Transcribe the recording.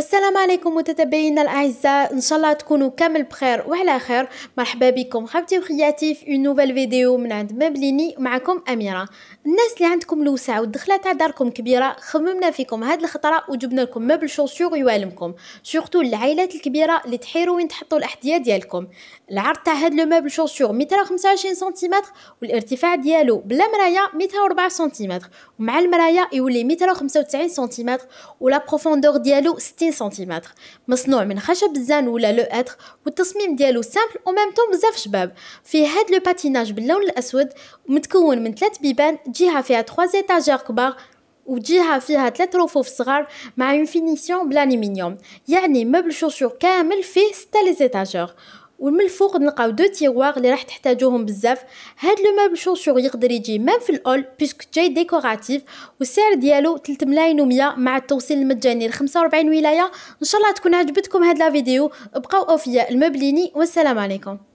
السلام عليكم متتبعينا الاعزاء ان شاء الله تكونوا كامل بخير وعلى خير مرحبا بكم خالتي وخياتي في اون نوفيل فيديو من عند مبليني معكم اميره الناس اللي عندكم الوسع والدخله تاع داركم كبيره خممنا فيكم هاد الخطره وجبنا لكم مبل شوسيور يوالمكم سورتو العائلات الكبيره اللي تحيروا وين تحطوا الاحذيه ديالكم العرض تاع هاد لو مبل شوسيور 125 سنتيمتر والارتفاع ديالو بلا مرايه 104 سنتيمتر ومع المرايه يولي 195 سنتيمتر ولا بروفوندور ديالو 60 30 سنتيمتر مصنوع من خشب الزان ولا لو اتر والتصميم ديالو سامبل وميم طون بزاف شباب فيه هاد لو باتيناج باللون الاسود متكون من ثلاث بيبان جهه فيها 3 ايتاجير كبار وجهه فيها ثلاث رفوف صغار مع اون فينيسيون بلانيمينيوم يعني مبل شوشور كامل فيه 6 لي ومن الفوق نلقاو دو تيغوار اللي راح تحتاجوهم بزاف هاد لو مابل شوشور يقدر يجي مام في الاول بيسك جاي ديكوراتيف والسعر ديالو 3 ملاين و100 مع التوصيل المجاني ل 45 ولايه ان شاء الله تكون عجبتكم هاد لا فيديو بقاو اوفياء المبليني والسلام عليكم